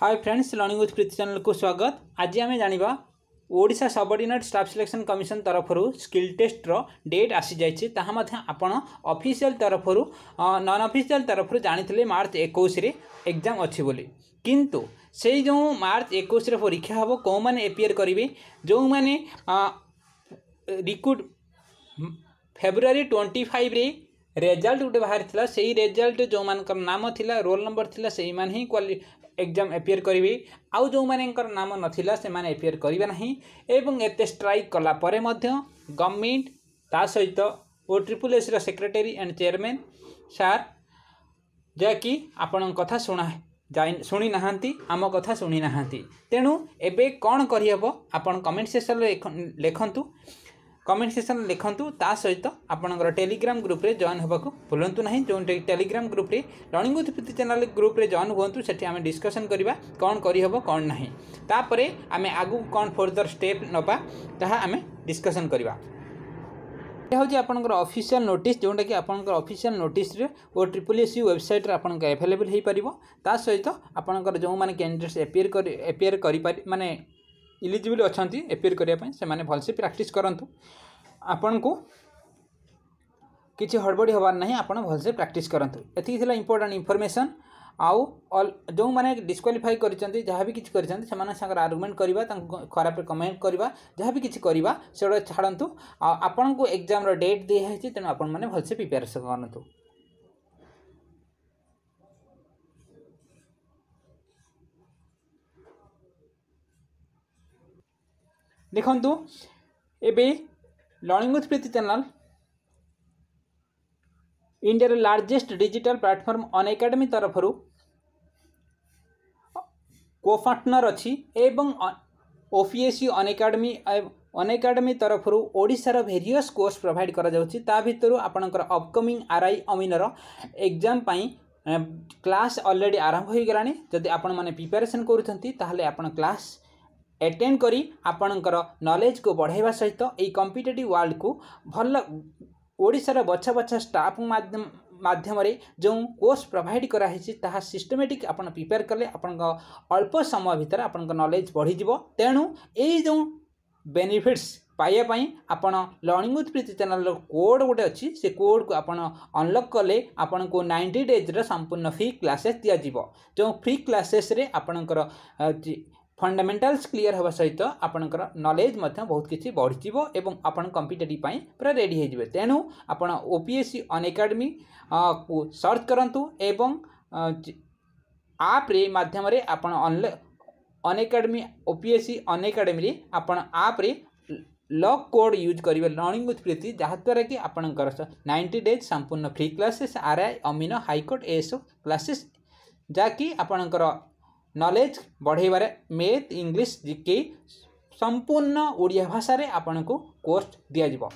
hi friends learning with Preeti channel को स्वागत आज आम जाना ओडा सबर्डनेट स्टाफ सिलेक्शन कमिशन तरफ स्किल टेस्ट्र डेट आसी जाइए ताहा तरफ़ अफिशियल तरफर नन अफिशियल तरफर जानी मार्च एक एग्जाम अच्छी किंतु से जो मार्च एक परीक्षा हे कौ मैंने एपियर करेंगे जो मैंने recruit February twenty five result ଗୋଟେ ବାହାରିଥିଲା ସେଇ ରେଜଲ୍ଟ ଯେଉଁମାନଙ୍କର ନାମ ଥିଲା ରୋଲ୍ ନମ୍ବର ଥିଲା ସେଇମାନେ ହିଁ କ୍ୱାଲି ଏକ୍ଜାମ୍ ଏପିୟର କରିବେ ଆଉ ଯେଉଁମାନଙ୍କର ନାମ ନଥିଲା ସେମାନେ ଏପିୟର କରିବେ ନାହିଁ ଏବଂ ଏତେ ଷ୍ଟ୍ରାଇକ୍ କଲା ପରେ ମଧ୍ୟ ଗଭର୍ଣ୍ଣମେଣ୍ଟ ତା ସହିତ ଓ ଟ୍ରିପୁଲ୍ ଏସ୍ର ସେକ୍ରେଟେରୀ ଆଣ୍ଡ ଚେୟାରମ୍ୟାନ୍ ସାର୍ ଯାହାକି ଆପଣଙ୍କ କଥା ଶୁଣା ଯାଇ ଶୁଣିନାହାନ୍ତି ଆମ କଥା ଶୁଣିନାହାନ୍ତି ତେଣୁ ଏବେ କ'ଣ କରିହେବ ଆପଣ କମେଣ୍ଟ ସେସନ୍ରେ ଲେଖନ୍ତୁ କମେଣ୍ଟ ସେକ୍ସନ୍ ଲେଖନ୍ତୁ ତା ସହିତ ଆପଣଙ୍କର ଟେଲିଗ୍ରାମ ଗ୍ରୁପରେ ଜଏନ୍ ହେବାକୁ ଭୁଲନ୍ତୁ ନାହିଁ ଯେଉଁ ଟେଲିଗ୍ରାମ ଗ୍ରୁପରେ ରଣିଙ୍ଗ ଉତ୍ପତ୍ତି ଚ୍ୟାନେଲ ଗ୍ରୁପରେ ଜଏନ୍ ହୁଅନ୍ତୁ ସେଠି ଆମେ ଡିସ୍କସନ୍ କରିବା କ'ଣ କରିହେବ କ'ଣ ନାହିଁ ତାପରେ ଆମେ ଆଗକୁ କ'ଣ ଫର୍ଦର ଷ୍ଟେପ୍ ନେବା ତାହା ଆମେ ଡିସ୍କସନ୍ କରିବା এটা হচ্ছে আপনার অফিসিয়াল নোটিস যেটা কি আপনার অফিসিয়াল নোটিসে ও ট্রিপল এস ইউ ওয়েবসাইট্রে আপনার এভেলেবল হয়ে পাব তা সহ আপনার যে ক্যান্ডিডেটস এপিয়ার এপিয়ার করে মানে इलिजिबल अच्छा एपिअर करने भलसे प्राक्ट करूँ आपण को किसी हड़बड़ी हबार ना आप भलसे प्राक्ट करूँ ये इंपोर्टाट इनफर्मेसन आउ जो मैंने डिस्कालीफाई कर जहाँ भी किसी कर आर्गुमेंट करवा खराब कमेंट करवा जहाँ भी किसी छाड़ू आपण को एक्जाम डेट दिहे तेनाली आपल से प्रिपेरेसन करूँ ଦେଖନ୍ତୁ ଏବେ ଲର୍ଣ୍ଣିଂ ପ୍ରୀତି ଚ୍ୟାନେଲ୍ ଇଣ୍ଡିଆର largest digital platform Unacademy ତରଫରୁ କୋ ପାର୍ଟନର୍ ଅଛି ଏବଂ OPSC Unacademy Unacademy ତରଫରୁ ଓଡ଼ିଶାର ଭେରିୟସ୍ କୋର୍ସ ପ୍ରୋଭାଇଡ଼ କରାଯାଉଛି ତା ଭିତରୁ ଆପଣଙ୍କର ଅପକମିଂ ଆର୍ ଆଇ ଅମିନର ଏକ୍ଜାମ୍ ପାଇଁ କ୍ଲାସ୍ ଅଲରେଡ଼ି ଆରମ୍ଭ ହୋଇଗଲାଣି ଯଦି ଆପଣମାନେ ପ୍ରିପାରେସନ୍ କରୁଛନ୍ତି ତାହେଲେ ଆପଣ କ୍ଲାସ୍ ଆଟେଣ୍ଡ କରି ଆପଣଙ୍କର ନଲେଜକୁ ବଢ଼ାଇବା ସହିତ ଏଇ କମ୍ପିଟେଟିଭ୍ ୱାର୍ଲଡ଼କୁ ଭଲ ଓଡ଼ିଶାର ବଛା ବଛା ଷ୍ଟାଫ୍ ମାଧ୍ୟମରେ ଯେଉଁ କୋର୍ସ ପ୍ରୋଭାଇଡ଼ କରାହେଇଛି ତାହା ସିଷ୍ଟମେଟିକ୍ ଆପଣ ପ୍ରିପେୟାର କଲେ ଆପଣଙ୍କ ଅଳ୍ପ ସମୟ ଭିତରେ ଆପଣଙ୍କ ନଲେଜ୍ ବଢ଼ିଯିବ ତେଣୁ ଏଇ ଯେଉଁ ବେନିଫିଟ୍ସ ପାଇବା ପାଇଁ ଆପଣ ଲର୍ଣ୍ଣିଂ ୱିଥ୍ ପ୍ରୀତି ଚ୍ୟାନେଲ୍ର କୋଡ଼୍ ଗୋଟେ ଅଛି ସେ କୋଡ଼୍କୁ ଆପଣ ଅନଲକ୍ କଲେ ଆପଣଙ୍କୁ ନାଇଣ୍ଟି ଡେଜ୍ର ସମ୍ପୂର୍ଣ୍ଣ ଫ୍ରି କ୍ଲାସେସ୍ ଦିଆଯିବ ଯେଉଁ ଫ୍ରି କ୍ଲାସେସ୍ରେ ଆପଣଙ୍କର ଫଣ୍ଡାମେଣ୍ଟାଲ୍ସ କ୍ଲିୟର୍ ହେବା ସହିତ ଆପଣଙ୍କର ନଲେଜ୍ ମଧ୍ୟ ବହୁତ କିଛି ବଢ଼ିଯିବ ଏବଂ ଆପଣ କମ୍ପିଟେଟିଭ୍ ପାଇଁ ପୁରା ରେଡ଼ି ହେଇଯିବେ ତେଣୁ ଆପଣ ଓ ପି ଏସ୍ ସି ଅନ୍ ଏକାଡେମୀକୁ ସର୍ଚ୍ଚ କରନ୍ତୁ ଏବଂ ଆପ୍ରେ ମାଧ୍ୟମରେ ଆପଣ ଅନ୍ଲେ Unacademy O P S C ଅନ୍ ଏକାଡେମୀରେ ଆପଣ ଆପ୍ରେ ଲକ୍ କୋଡ଼୍ ୟୁଜ୍ କରିବେ ଲର୍ଣ୍ଣିଂ ୱିଥ୍ ପ୍ରୀତି ଯାହାଦ୍ୱାରା କି ଆପଣଙ୍କର ନାଇଣ୍ଟି ଡେଜ୍ ସମ୍ପୂର୍ଣ୍ଣ ଫ୍ରି କ୍ଲାସେସ୍ ଆର୍ ଆଇ ଅମିନ ହାଇକୋର୍ଟ ଏସବୁ କ୍ଲାସେସ୍ ଯାହାକି ଆପଣଙ୍କର नलेज बढ़ेबार मेथ इंग्लीश जिके संपूर्ण ओडिया भाषा आपन को कोर्स दिज्व